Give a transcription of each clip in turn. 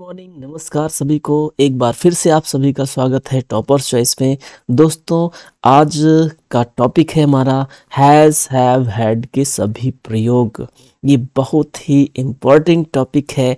Morning नमस्कार सभी को एक बार फिर से आप सभी का स्वागत है टॉपर्स चॉइस में दोस्तों आज का टॉपिक है हमारा हैज़ हैव हैड के सभी प्रयोग ये बहुत ही इम्पोर्टेंट टॉपिक है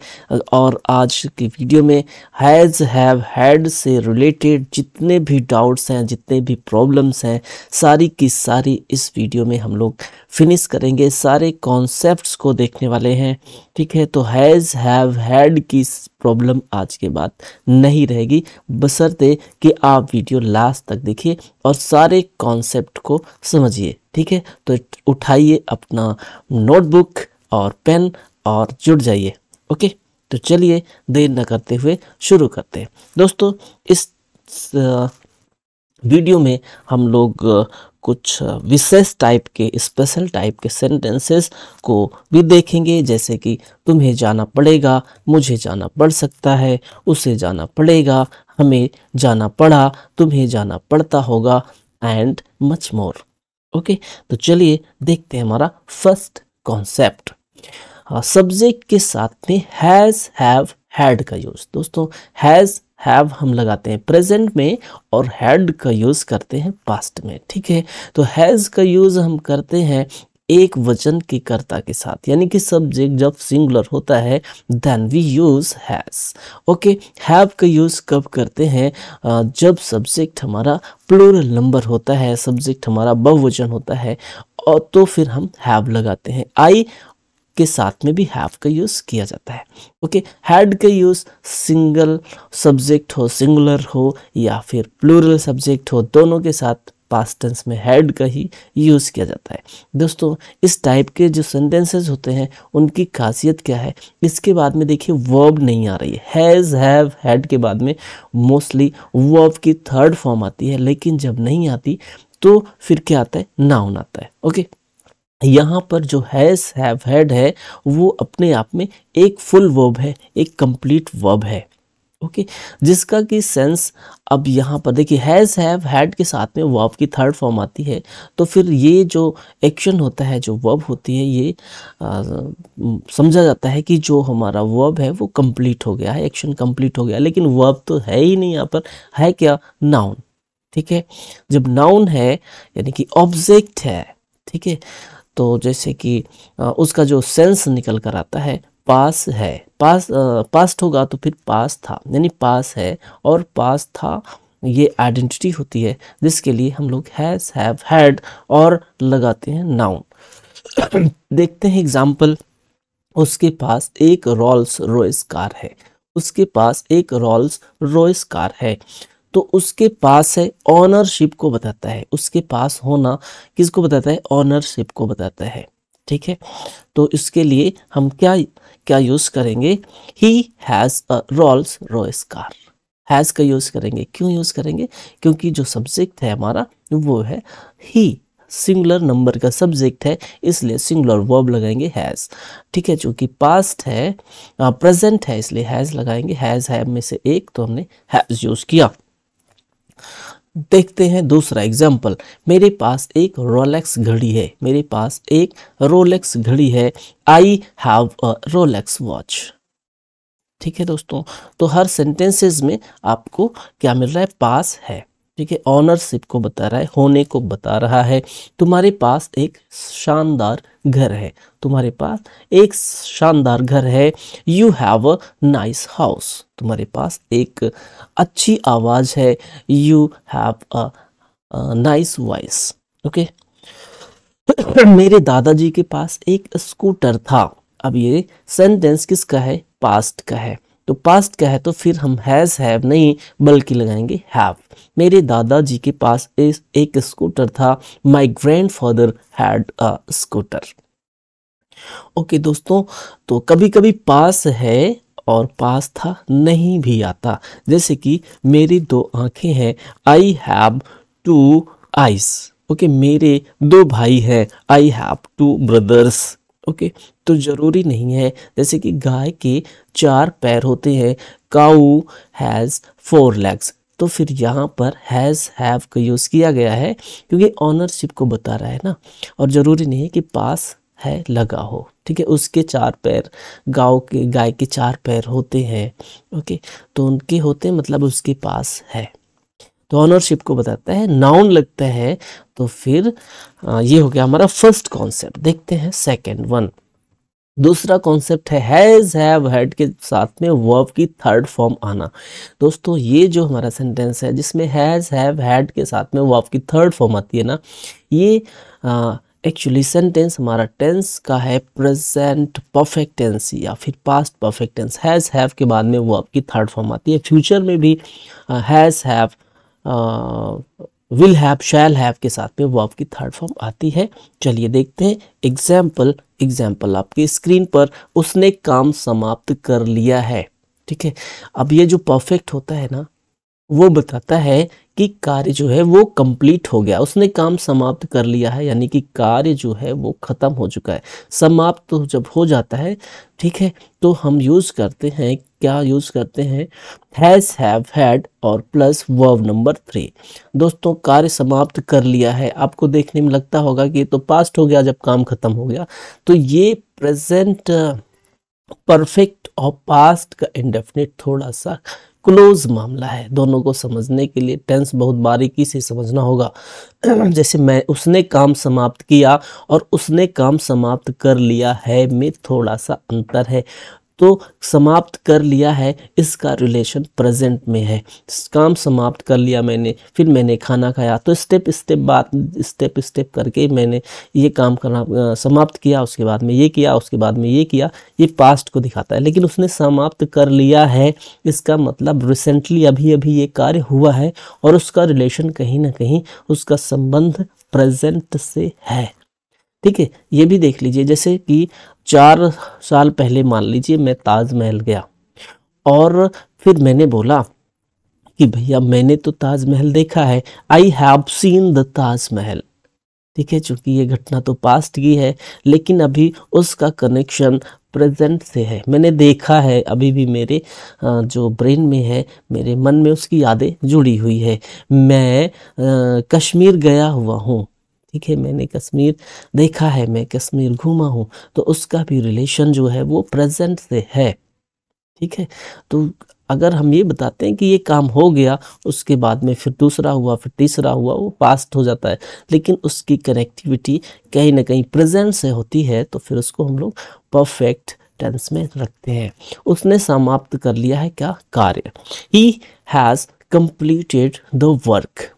और आज के वीडियो में हैज़ हैव हैड से रिलेटेड जितने भी डाउट्स हैं जितने भी प्रॉब्लम्स हैं सारी की सारी इस वीडियो में हम लोग फिनिश करेंगे सारे कॉन्सेप्ट्स को देखने वाले हैं ठीक है तो हैज़ हैव हैड की प्रॉब्लम आज के बाद नहीं रहेगी बसरते कि आप वीडियो लास्ट तक देखिए और सारे कॉन्सेप्ट को समझिए ठीक है तो उठाइए अपना नोटबुक और पेन और जुड़ जाइए ओके तो चलिए देर न करते हुए शुरू करते हैं दोस्तों इस वीडियो में हम लोग कुछ विशेष टाइप के स्पेशल टाइप के सेंटेंसेस को भी देखेंगे जैसे कि तुम्हें जाना पड़ेगा मुझे जाना पड़ सकता है उसे जाना पड़ेगा हमें जाना पड़ा तुम्हें जाना पड़ता होगा एंड मच मोर ओके तो चलिए देखते हैं हमारा फर्स्ट कॉन्सेप्ट हाँ, सब्जेक्ट के साथ में हैज़ हैव हैड का यूज़ दोस्तों हैज़ हैव हम लगाते हैं प्रेजेंट में और हैड का यूज़ करते हैं पास्ट में ठीक है तो हैज़ का यूज़ हम करते हैं एक वचन के कर्ता के साथ यानी कि सब्जेक्ट जब सिंगुलर होता है then we use has okay have का यूज़ कब करते हैं जब सब्जेक्ट हमारा प्लूरल नंबर होता है सब्जेक्ट हमारा बहुवचन होता है और तो फिर हम हैव लगाते हैं आई के साथ में भी हैव का यूज़ किया जाता है ओके हैड का यूज़ सिंगल सब्जेक्ट हो सिंगुलर हो या फिर प्लूरल सब्जेक्ट हो दोनों के साथ पास्ट टेंस में हैड का ही यूज़ किया जाता है दोस्तों इस टाइप के जो सेंटेंसेस होते हैं उनकी खासियत क्या है इसके बाद में देखिए वर्ब नहीं आ रही हैज़ हैव हैड के बाद में मोस्टली वर्ब की थर्ड फॉर्म आती है लेकिन जब नहीं आती तो फिर क्या आता है नाउन आता है ओके यहाँ पर जो हैज़ हैव हैड है वो अपने आप में एक फुल वर्ब है एक कंप्लीट वर्ब है ओके जिसका कि सेंस अब यहाँ पर देखिए हैज़ हैव हैड के साथ में वर्ब की थर्ड फॉर्म आती है तो फिर ये जो एक्शन होता है जो वर्ब होती है ये आ, समझा जाता है कि जो हमारा वर्ब है वो कंप्लीट हो गया है एक्शन कंप्लीट हो गया लेकिन वर्ब तो है ही नहीं यहाँ पर है क्या नाउन ठीक है जब नाउन है यानी कि ऑब्जेक्ट है ठीक है तो जैसे कि उसका जो सेंस निकल कर आता है पास है पास पास्ट होगा तो फिर पास था यानी पास है और पास था ये आइडेंटिटी होती है जिसके लिए हम लोग हैज़ हैव हैड और लगाते हैं नाउन देखते हैं एग्जाम्पल उसके पास एक रॉल्स रॉयस कार है उसके पास एक रॉल्स रॉयस कार है तो उसके पास है ऑनरशिप को बताता है उसके पास होना किसको बताता है ऑनरशिप को बताता है ठीक है तो इसके लिए हम क्या क्या यूज़ करेंगे he has a Rolls Royce car has का यूज़ करेंगे क्यों यूज़ करेंगे क्योंकि जो सब्जेक्ट है हमारा वो है ही सिंगुलर नंबर का सब्जेक्ट है इसलिए सिंगुलर वर्ब लगाएंगे हैज़ ठीक है चूंकि पास्ट है प्रेजेंट है इसलिए हैज़ लगाएंगे हैज़ है में से एक तो हमने हैज़ यूज़ किया देखते हैं दूसरा एग्जाम्पल मेरे पास एक रोलेक्स घड़ी है मेरे पास एक रोलेक्स घड़ी है I have a Rolex watch ठीक है दोस्तों तो हर सेंटेंसेस में आपको क्या मिल रहा है पास है ठीक है ऑनरशिप को बता रहा है होने को बता रहा है तुम्हारे पास एक शानदार घर है तुम्हारे पास एक शानदार घर है you have a nice house तुम्हारे पास एक अच्छी आवाज़ है you have a nice voice okay मेरे दादाजी के पास एक स्कूटर था अब ये सेंटेंस किसका है पास्ट का है तो पास्ट क्या है तो फिर हम हैज़ हैव नहीं बल्कि लगाएंगे हैव मेरे दादाजी के पास एक स्कूटर था my grand father had a scooter okay दोस्तों तो कभी कभी पास है और पास था नहीं भी आता जैसे कि मेरी दो आंखें हैं I have two eyes okay मेरे दो भाई हैं I have two brothers okay तो ज़रूरी नहीं है जैसे कि गाय के चार पैर होते हैं काऊ हैज़ फोर लेग्स तो फिर यहाँ पर हैज़ हैव का यूज़ किया गया है क्योंकि ऑनरशिप को बता रहा है ना और ज़रूरी नहीं है कि पास है लगा हो ठीक है उसके चार पैर गाँव के गाय के चार पैर होते हैं ओके तो उनके होते मतलब उसके पास है तो ऑनरशिप को बताता है नाउन लगता है तो फिर ये हो गया हमारा फर्स्ट कॉन्सेप्ट देखते हैं सेकेंड वन दूसरा कॉन्सेप्ट है हैज हैव हैड के साथ में वर्ब की थर्ड फॉर्म आना दोस्तों ये जो हमारा सेंटेंस है जिसमें हैज हैव हैड के साथ में वर्ब की थर्ड फॉर्म आती है ना ये एक्चुअली सेंटेंस हमारा टेंस का है प्रेजेंट परफेक्ट टेंस या फिर past perfect tense has have के बाद में वर्ब की थर्ड फॉर्म आती है फ्यूचर में भी has have will have shall have के साथ में वर्ब की थर्ड फॉर्म आती है चलिए देखते हैं एग्जाम्पल एग्जाम्पल आपकी स्क्रीन पर उसने काम समाप्त कर लिया है ठीक है अब ये जो परफेक्ट होता है ना वो बताता है कि कार्य जो है वो कंप्लीट हो गया उसने काम समाप्त कर लिया है यानी कि कार्य जो है वो ख़त्म हो चुका है समाप्त तो जब हो जाता है ठीक है तो हम यूज़ करते हैं क्या यूज़ करते हैं हैज़ हैव हैड और प्लस वर्व नंबर थ्री दोस्तों कार्य समाप्त कर लिया है आपको देखने में लगता होगा कि तो पास्ट हो गया जब काम खत्म हो गया तो ये प्रेजेंट परफेक्ट और पास्ट का इंडेफिनेट थोड़ा सा क्लोज मामला है दोनों को समझने के लिए टेंस बहुत बारीकी से समझना होगा जैसे मैं उसने काम समाप्त किया और उसने काम समाप्त कर लिया है में थोड़ा सा अंतर है तो समाप्त कर लिया है इसका रिलेशन प्रेजेंट में है काम समाप्त कर लिया मैंने फिर मैंने खाना खाया तो स्टेप स्टेप बात स्टेप स्टेप करके मैंने ये काम करना समाप्त किया उसके बाद में ये किया उसके बाद में ये किया ये पास्ट को दिखाता है लेकिन उसने समाप्त कर लिया है इसका मतलब रिसेंटली अभी अभी ये कार्य हुआ है और उसका रिलेशन कहीं ना कहीं उसका संबंध प्रेजेंट से है ठीक है ये भी देख लीजिए जैसे कि चार साल पहले मान लीजिए मैं ताजमहल गया और फिर मैंने बोला कि भैया मैंने तो ताजमहल देखा है I have seen the Taj Mahal ठीक है चूंकि ये घटना तो पास्ट की है लेकिन अभी उसका कनेक्शन प्रेजेंट से है मैंने देखा है अभी भी मेरे जो ब्रेन में है मेरे मन में उसकी यादें जुड़ी हुई है मैं कश्मीर गया हुआ हूँ ठीक है मैंने कश्मीर देखा है मैं कश्मीर घूमा हूँ तो उसका भी रिलेशन जो है वो प्रेजेंट से है ठीक है तो अगर हम ये बताते हैं कि ये काम हो गया उसके बाद में फिर दूसरा हुआ फिर तीसरा हुआ वो पास्ट हो जाता है लेकिन उसकी कनेक्टिविटी कहीं ना कहीं प्रेजेंट से होती है तो फिर उसको हम लोग परफेक्ट टेंस में रखते हैं उसने समाप्त कर लिया है क्या कार्य he has completed the work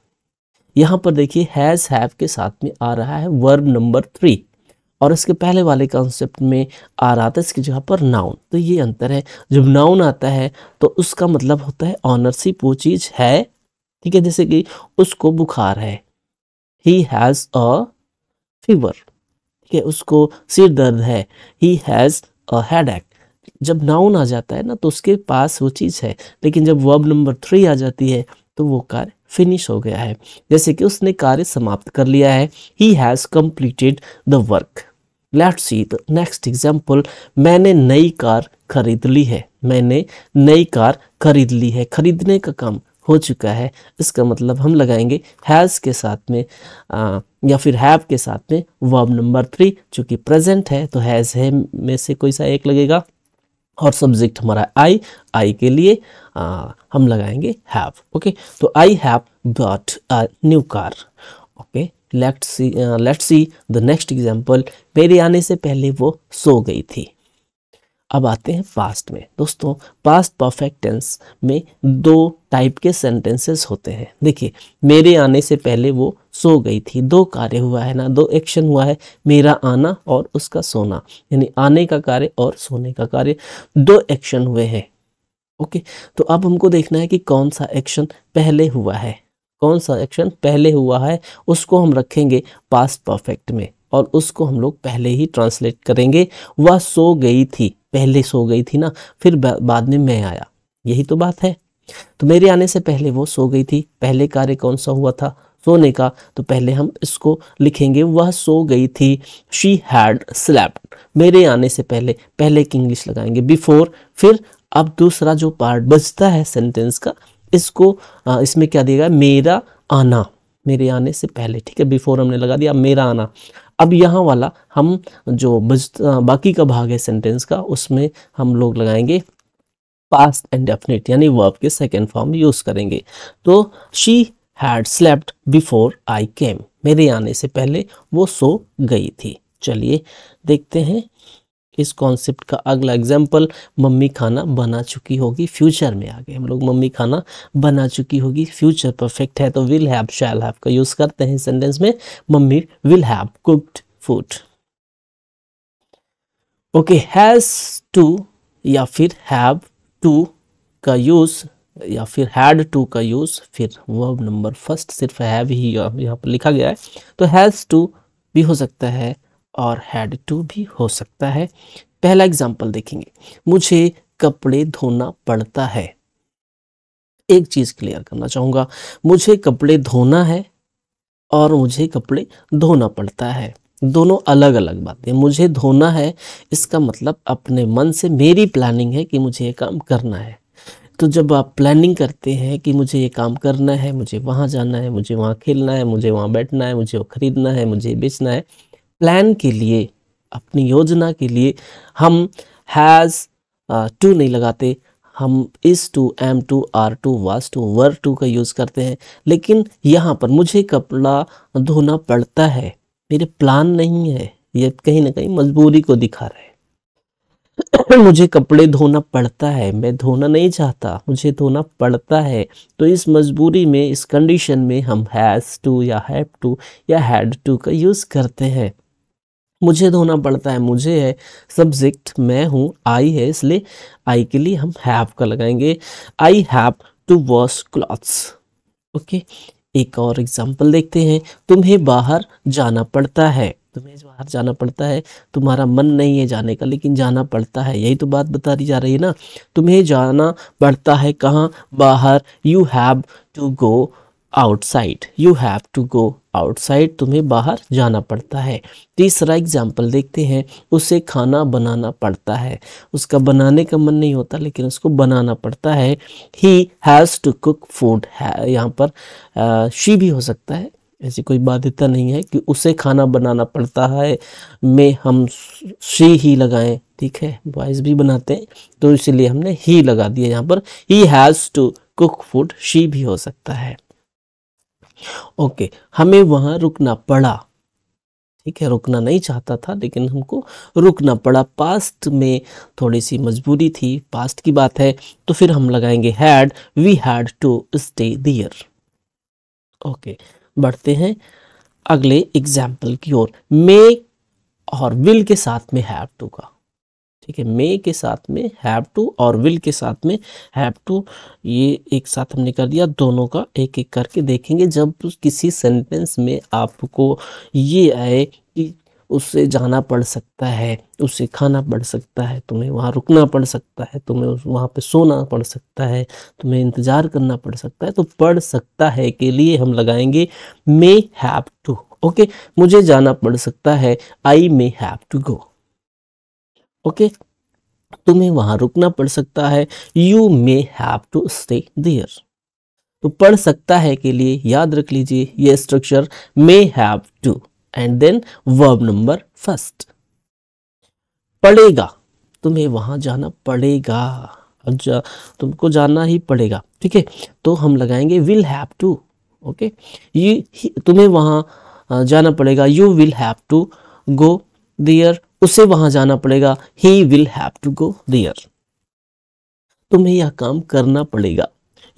यहाँ पर देखिए हैज़ हैव के साथ में आ रहा है वर्ब नंबर थ्री और इसके पहले वाले कॉन्सेप्ट में आ रहा था इसकी जगह पर नाउन तो ये अंतर है जब नाउन आता है तो उसका मतलब होता है ऑनरशिप वो चीज़ है ठीक है जैसे कि उसको बुखार है ही हैज़ अ फीवर ठीक है उसको सिर दर्द है ही हैज़ अ हेड एक जब नाउन आ जाता है ना तो उसके पास वो चीज़ है लेकिन जब वर्ब नंबर थ्री आ जाती है तो वो कार्य फिनिश हो गया है जैसे कि उसने कार्य समाप्त कर लिया है he has completed the work let see the next example मैंने नई कार खरीद ली है मैंने नई कार खरीद ली है खरीदने का काम हो चुका है इसका मतलब हम लगाएंगे हैज़ के साथ में आ, या फिर हैव के साथ में वर्ब नंबर थ्री चूंकि प्रेजेंट है तो हैज़ है में से कोई सा एक लगेगा और सब्जेक्ट हमारा आई आई के लिए आ, हम लगाएंगे हैव ओके तो I have bought a new car okay let see let see the next example मेरे आने से पहले वो सो गई थी अब आते हैं पास्ट में दोस्तों पास्ट परफेक्ट टेंस में दो टाइप के सेंटेंसेस होते हैं देखिए मेरे आने से पहले वो सो गई थी दो कार्य हुआ है ना दो एक्शन हुआ है मेरा आना और उसका सोना यानी आने का कार्य और सोने का कार्य दो एक्शन हुए हैं ओके तो अब हमको देखना है कि कौन सा एक्शन पहले हुआ है कौन सा एक्शन पहले हुआ है उसको हम रखेंगे पास्ट परफेक्ट में और उसको हम लोग पहले ही ट्रांसलेट करेंगे वह सो गई थी पहले सो गई थी ना फिर बाद में मैं आया यही तो बात है तो मेरे आने से पहले वो सो गई थी पहले कार्य कौन सा हुआ था सोने का तो पहले हम इसको लिखेंगे वह सो गई थी शी हैड स्लैप्ड मेरे आने से पहले पहले की इंग्लिश लगाएंगे बिफोर फिर अब दूसरा जो पार्ट बचता है सेंटेंस का इसको इसमें क्या देगा मेरा आना मेरे आने से पहले ठीक है बिफोर हमने लगा दिया मेरा आना अब यहाँ वाला हम जो बज बाकी का भाग है सेंटेंस का उसमें हम लोग लगाएंगे पास्ट एंड डेफिनेट यानी वर्ब के सेकेंड फॉर्म यूज़ करेंगे तो she had slept before I came मेरे आने से पहले वो सो गई थी चलिए देखते हैं इस कॉन्सेप्ट का अगला एग्जाम्पल मम्मी खाना बना चुकी होगी फ्यूचर में आगे हम लोग मम्मी खाना बना चुकी होगी फ्यूचर परफेक्ट है तो विल हैव शैल हैव का यूज़ करते हैं सेंटेंस में mummy will have cooked food okay has to या फिर हैव टू का यूज़ या फिर हैड टू का यूज़ फिर वर्ब नंबर फर्स्ट सिर्फ हैव ही यहाँ पर लिखा गया है तो हैज़ टू भी हो सकता है और हैड टू भी हो सकता है पहला एग्जाम्पल देखेंगे मुझे कपड़े धोना पड़ता है एक चीज़ क्लियर करना चाहूंगा मुझे कपड़े धोना है और मुझे कपड़े धोना पड़ता है दोनों अलग अलग बातें मुझे धोना है इसका मतलब अपने मन से मेरी प्लानिंग है कि मुझे ये काम करना है तो जब आप प्लानिंग करते हैं कि मुझे ये काम करना है मुझे वहाँ जाना है मुझे वहाँ खेलना है मुझे वहाँ बैठना है मुझे वो ख़रीदना है मुझे बेचना है प्लान के लिए अपनी योजना के लिए हम हैज़ टू नहीं लगाते हम इस to am to are to was to were to का यूज़ करते हैं लेकिन यहाँ पर मुझे कपड़ा धोना पड़ता है मेरे प्लान नहीं है ये कहीं ना कहीं मजबूरी को दिखा रहे हैं मुझे कपड़े धोना पड़ता है मैं धोना नहीं चाहता मुझे धोना पड़ता है तो इस मजबूरी में इस कंडीशन में हम हैज़ टू या हैव टू या हैड टू का यूज़ करते हैं मुझे धोना पड़ता है मुझे है सब्जेक्ट मैं हूँ आई है इसलिए आई के लिए हम हैव का लगाएंगे I have to wash clothes okay एक और एग्जाम्पल देखते हैं तुम्हें बाहर जाना पड़ता है तुम्हें इस बाहर जाना पड़ता है तुम्हारा मन नहीं है जाने का लेकिन जाना पड़ता है यही तो बात बता दी जा रही है ना तुम्हें जाना पड़ता है कहाँ बाहर you have to go outside you have to go outside तुम्हें बाहर जाना पड़ता है तीसरा एग्जाम्पल देखते हैं उसे खाना बनाना पड़ता है उसका बनाने का मन नहीं होता लेकिन उसको बनाना पड़ता है he has to cook food है यहाँ पर शी भी हो सकता है ऐसी कोई बाध्यता नहीं है कि उसे खाना बनाना पड़ता है में हम शी ही लगाएं ठीक है बॉयज़ भी बनाते हैं तो इसलिए हमने ही लगा दिया यहाँ पर he has to cook food she भी हो सकता है ओके हमें वहां रुकना पड़ा ठीक है रुकना नहीं चाहता था लेकिन हमको रुकना पड़ा पास्ट में थोड़ी सी मजबूरी थी पास्ट की बात है तो फिर हम लगाएंगे had we had to stay there okay बढ़ते हैं अगले एग्जाम्पल की ओर मे और विल के साथ में हैव टू का ठीक है मे के साथ में हैव टू और विल के साथ में हैव टू ये एक साथ हमने कर दिया दोनों का एक एक करके देखेंगे जब किसी सेंटेंस में आपको ये आए उससे जाना पड़ सकता है उससे खाना पड़ सकता है तुम्हें वहाँ रुकना पड़ सकता है तुम्हें उस वहाँ पे सोना पड़ सकता है तुम्हें इंतज़ार करना पड़ सकता है तो पड़ सकता है के लिए हम लगाएंगे मे हैव टू ओके मुझे जाना पड़ सकता है I may have to go okay तुम्हें वहाँ रुकना पड़ सकता है you may have to stay there तो पढ़ सकता है के लिए याद रख लीजिए ये structure may have to and then verb number first पड़ेगा तुम्हें वहां जाना पड़ेगा अब जा, तुमको जाना ही पड़ेगा ठीक है तो हम लगाएंगे विल हैव टू ओके ये तुम्हें वहां जाना पड़ेगा you will have to go there उसे वहां जाना पड़ेगा he will have to go there तुम्हें यह काम करना पड़ेगा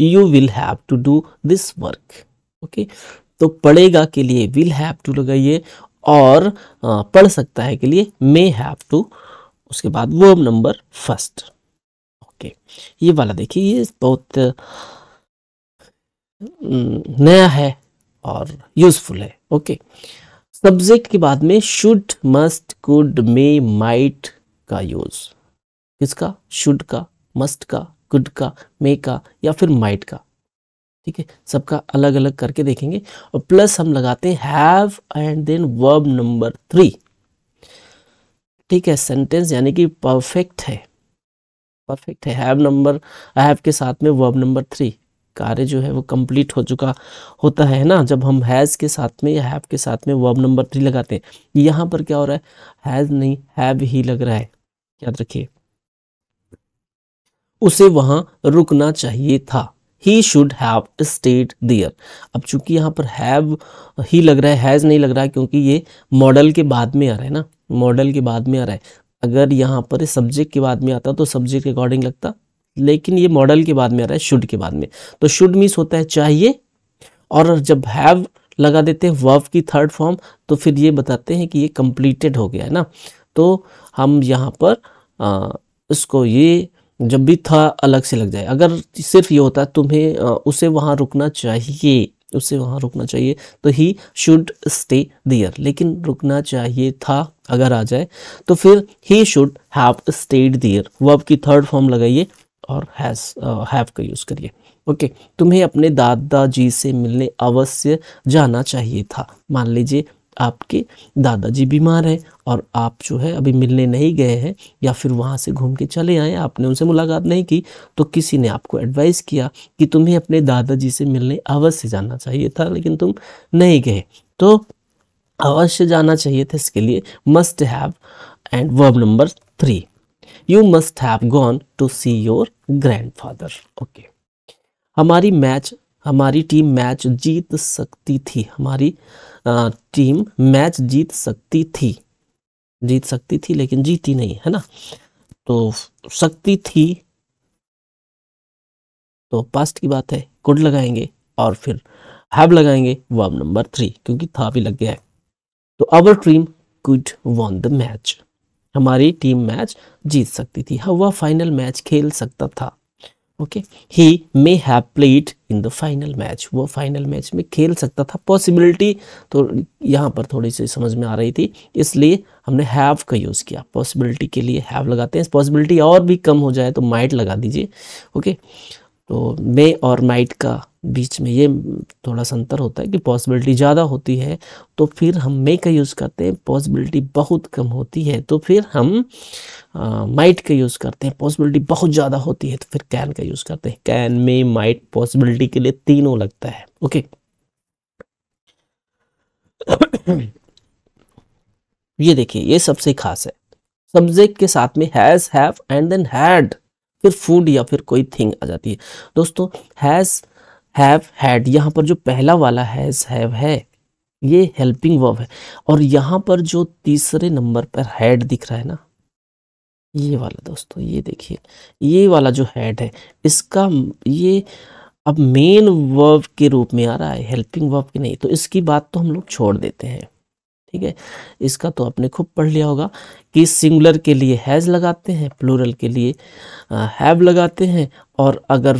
you will have to do this work okay तो पढ़ेगा के लिए विल हैव टू लगाइए और पढ़ सकता है के लिए मे हैव टू उसके बाद वर्ब नंबर फर्स्ट ओके ये वाला देखिए ये बहुत नया है और यूजफुल है ओके सब्जेक्ट के बाद में should must could may might का यूज किसका शुड का मस्ट का कुड का मे का या फिर माइट का ठीक है सबका अलग अलग करके देखेंगे और प्लस हम लगाते have and then verb number three ठीक है सेंटेंस यानी कि परफेक्ट है परफेक्ट है हैव नंबर हैव के साथ में वर्ब नंबर थ्री कार्य जो है वो कंप्लीट हो चुका होता है ना जब हम हैज़ के साथ में या हैव के साथ में वर्ब नंबर थ्री लगाते हैं यहाँ पर क्या हो रहा है हैज़ नहीं हैव ही लग रहा है याद रखिए उसे वहां रुकना चाहिए था he should have stayed there अब चूंकि यहाँ पर हैव ही लग रहा है हैज़ नहीं लग रहा है क्योंकि ये मॉडल के बाद में आ रहा है ना मॉडल के बाद में आ रहा है अगर यहाँ पर सब्जेक्ट के बाद में आता तो सब्जेक्ट के अकॉर्डिंग लगता लेकिन ये मॉडल के बाद में आ रहा है शुड के बाद में तो शुड मीस होता है चाहिए और जब हैव लगा देते हैं वर्व की थर्ड फॉर्म तो फिर ये बताते हैं कि ये कंप्लीटेड हो गया है ना तो हम यहाँ पर आ, इसको ये जब भी था अलग से लग जाए अगर सिर्फ ये होता है तुम्हें उसे वहाँ रुकना चाहिए उसे वहाँ रुकना चाहिए तो ही शुड स्टे दियर लेकिन रुकना चाहिए था अगर आ जाए तो फिर he should have stayed there verb की थर्ड फॉर्म लगाइए और हैज़ हैव का यूज़ करिए ओके तुम्हें अपने दादाजी से मिलने अवश्य जाना चाहिए था मान लीजिए आपके दादाजी बीमार हैं और आप जो है अभी मिलने नहीं गए हैं या फिर वहाँ से घूम के चले आए आपने उनसे मुलाकात नहीं की तो किसी ने आपको एडवाइस किया कि तुम्हें अपने दादाजी से मिलने अवश्य जाना चाहिए था लेकिन तुम नहीं गए तो अवश्य जाना चाहिए था इसके लिए must have and verb number three you must have gone to see your grand father okay हमारी मैच हमारी टीम मैच जीत सकती थी हमारी टीम मैच जीत सकती थी जीत सकती थी लेकिन जीती नहीं है ना तो सकती थी तो पास्ट की बात है कुड लगाएंगे और फिर हैव लगाएंगे वर्ब नंबर थ्री क्योंकि था भी लग गया है तो our team could won the match हमारी टीम मैच जीत सकती थी वह फाइनल मैच खेल सकता था okay he may have played in the final match वो फाइनल मैच में खेल सकता था पॉसिबिलिटी तो यहाँ पर थोड़ी सी समझ में आ रही थी इसलिए हमने हैव का यूज़ किया पॉसिबिलिटी के लिए हैव लगाते हैं पॉसिबिलिटी और भी कम हो जाए तो माइट लगा दीजिए ओके okay? तो मे और माइट का बीच में ये थोड़ा सा अंतर होता है कि पॉसिबिलिटी ज़्यादा होती है तो फिर हम मे का यूज़ करते हैं पॉसिबिलिटी बहुत कम होती है तो फिर हम माइट का यूज़ करते हैं पॉसिबिलिटी बहुत ज़्यादा होती है तो फिर कैन का यूज़ करते हैं कैन मे माइट पॉसिबिलिटी के लिए तीनों लगता है ओके ये देखिए ये सबसे खास है सब्जेक्ट के साथ में has have and then had फिर फूड या फिर कोई थिंग आ जाती है दोस्तों हैज़ हैव हैड यहाँ पर जो पहला वाला हैज़ हैव है ये हेल्पिंग वर्ब है और यहाँ पर जो तीसरे नंबर पर हैड दिख रहा है ना ये वाला दोस्तों ये देखिए ये वाला जो हैड है इसका ये अब मेन वर्ब के रूप में आ रहा है हेल्पिंग वर्ब की नहीं तो इसकी बात तो हम लोग छोड़ देते हैं ठीक है इसका तो आपने खूब पढ़ लिया होगा कि सिंगुलर के लिए हैज़ लगाते हैं प्लूरल के लिए हैव लगाते हैं और अगर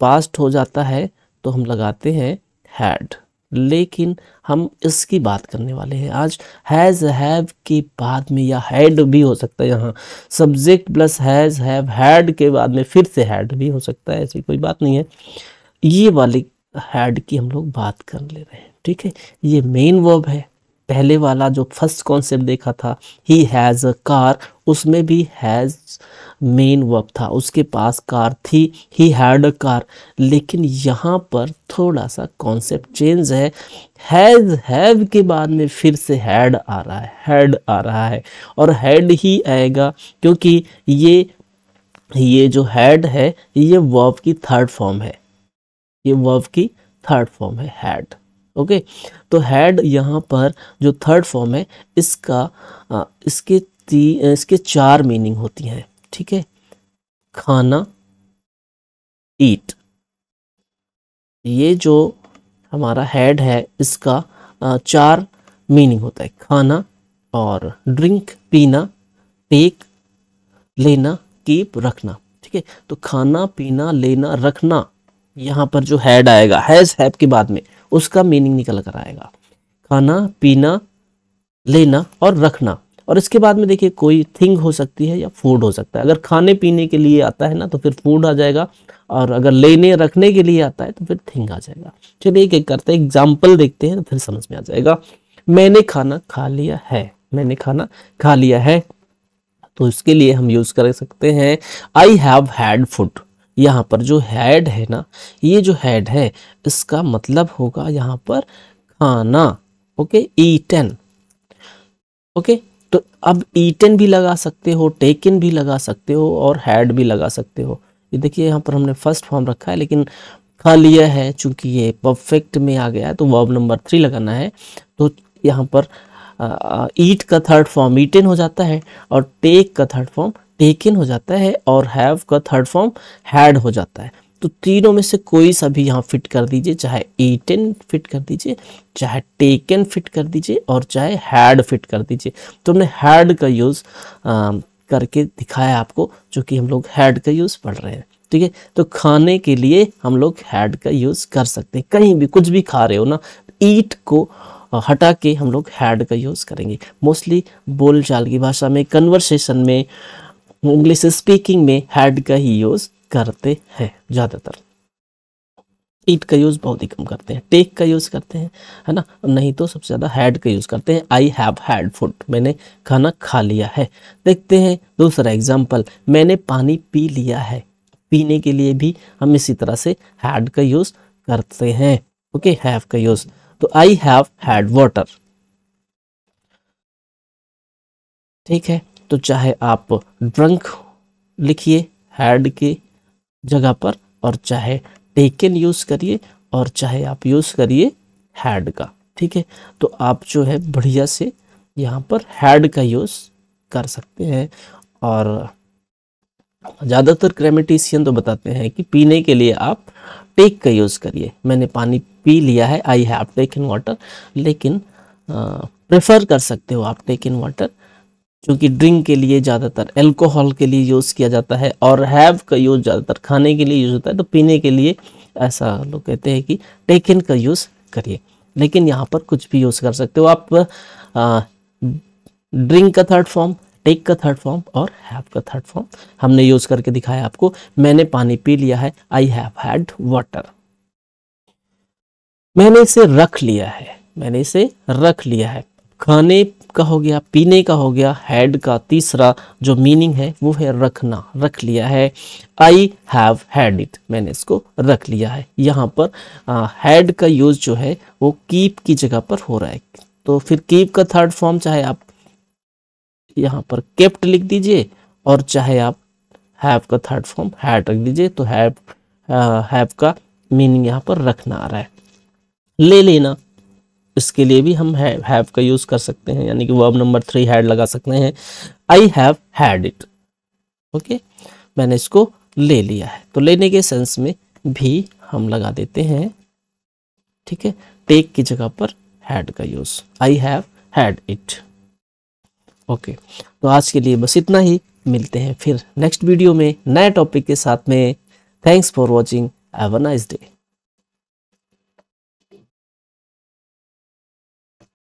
पास्ट हो जाता है तो हम लगाते हैं हैड लेकिन हम इसकी बात करने वाले हैं आज हैज़ हैव के बाद में या हैड भी हो सकता है यहाँ subject plus has have had के बाद में फिर से हैड भी हो सकता है ऐसी कोई बात नहीं है ये वाली हैड की हम लोग बात कर ले रहे हैं ठीक है ये मेन वर्ब है पहले वाला जो फर्स्ट कॉन्सेप्ट देखा था ही हैज़ अ कार उसमें भी हैज़ मेन वर्ब था उसके पास कार थी ही हैड अ कार लेकिन यहाँ पर थोड़ा सा कॉन्सेप्ट चेंज है हैज़ हैव के बाद में फिर से हैड आ रहा है हैड आ रहा है और हैड ही आएगा क्योंकि ये ये जो हैड है ये वर्ब की थर्ड फॉर्म है ये वर्ब की थर्ड फॉर्म है हैड ओके तो हैड यहाँ पर जो थर्ड फॉर्म है इसका इसके ती इसके चार मीनिंग होती हैं ठीक है खाना ईट ये जो हमारा हैड है इसका चार मीनिंग होता है खाना और ड्रिंक पीना टेक लेना कीप रखना ठीक है तो खाना पीना लेना रखना यहाँ पर जो हैड आएगा हैज हैप के बाद में उसका मीनिंग निकल कर आएगा खाना पीना लेना और रखना और इसके बाद में देखिए कोई थिंग हो सकती है या फूड हो सकता है अगर खाने पीने के लिए आता है ना तो फिर फूड आ जाएगा और अगर लेने रखने के लिए आता है तो फिर थिंग आ जाएगा चलिए एक एक करते हैं एग्जाम्पल देखते हैं तो फिर समझ में आ जाएगा मैंने खाना खा लिया है मैंने खाना खा लिया है तो इसके लिए हम यूज कर सकते हैं आई हैव हैड फूड यहाँ पर जो हैड है ना ये जो हैड है इसका मतलब होगा यहाँ पर खाना ओके ईटन ओके तो अब ईटन भी लगा सकते हो टेकन भी लगा सकते हो और हैड भी लगा सकते हो ये देखिए यहाँ पर हमने फर्स्ट फॉर्म रखा है लेकिन खा लिया है चूंकि ये परफेक्ट में आ गया है तो वर्ब नंबर थ्री लगाना है तो यहाँ पर ईट का थर्ड फॉर्म ईटन हो जाता है और टेक का थर्ड फॉर्म टेकन हो जाता है और हैव का थर्ड फॉर्म हैड हो जाता है तो तीनों में से कोई सा भी यहाँ फिट कर दीजिए चाहे ईटन फिट कर दीजिए चाहे टेकन फिट कर दीजिए और चाहे हैड फिट कर दीजिए तो हमने हैड का यूज़ करके दिखाया आपको जो कि हम लोग हैड का यूज़ पढ़ रहे हैं ठीक है तो खाने के लिए हम लोग हैड का यूज़ कर सकते हैं कहीं भी कुछ भी खा रहे हो ना ईट को हटा के हम लोग हैड का यूज़ करेंगे मोस्टली बोलचाल की भाषा में कन्वर्सेशन में इंग्लिश स्पीकिंग में हैड का ही यूज़ करते हैं ज़्यादातर ईट का यूज़ बहुत ही कम करते हैं टेक का यूज़ करते हैं है ना नहीं तो सबसे ज़्यादा हैड का यूज़ करते हैं आई हैव हैड फूड मैंने खाना खा लिया है देखते हैं दूसरा एग्जाम्पल मैंने पानी पी लिया है पीने के लिए भी हम इसी तरह से हैड का यूज़ करते हैं ओके हैव का यूज़ तो आई हैव हैड वाटर ठीक है तो चाहे आप ड्रंक लिखिए हैड के जगह पर और चाहे टेकन यूज करिए और चाहे आप यूज करिए हैड का ठीक है तो आप जो है बढ़िया से यहाँ पर हैड का यूज कर सकते हैं और ज़्यादातर क्रेमेटिशियन तो बताते हैं कि पीने के लिए आप टेक का यूज़ करिए मैंने पानी पी लिया है आई हैव टेकन वाटर लेकिन प्रेफर कर सकते हो आप टेक इन वाटर क्योंकि ड्रिंक के लिए ज़्यादातर एल्कोहल के लिए यूज़ किया जाता है और हैव का यूज़ ज़्यादातर खाने के लिए यूज़ होता है तो पीने के लिए ऐसा लोग कहते हैं कि टेक इन का यूज़ करिए लेकिन यहाँ पर कुछ भी यूज़ कर सकते हो आप ड्रिंक का थर्ड फॉर्म टेक का थर्ड फॉर्म और हैव का थर्ड फॉर्म हमने यूज करके दिखाया आपको मैंने पानी पी लिया है आई हैव हैड वाटर मैंने इसे रख लिया है मैंने इसे रख लिया है खाने का हो गया पीने का हो गया हैड का तीसरा जो मीनिंग है वो है रखना रख लिया है आई हैव हैड इट मैंने इसको रख लिया है यहाँ पर हैड का यूज जो है वो कीप की जगह पर हो रहा है तो फिर कीप का थर्ड फॉर्म चाहे आप यहाँ पर केप्ट लिख दीजिए और चाहे आप हैव का थर्ड फॉर्म हैड रख दीजिए तो हैव हैव uh, का मीनिंग यहाँ पर रखना आ रहा है ले लेना इसके लिए भी हम हैव हैव का यूज कर सकते हैं यानी कि वर्ब नंबर थ्री हैड लगा सकते हैं I have had it okay मैंने इसको ले लिया है तो लेने के सेंस में भी हम लगा देते हैं ठीक है टेक की जगह पर हैड का use I have had it okay तो आज के लिए बस इतना ही मिलते हैं फिर नेक्स्ट वीडियो में नए टॉपिक के साथ में थैंक्स फॉर वॉचिंग एव अ नाइस डे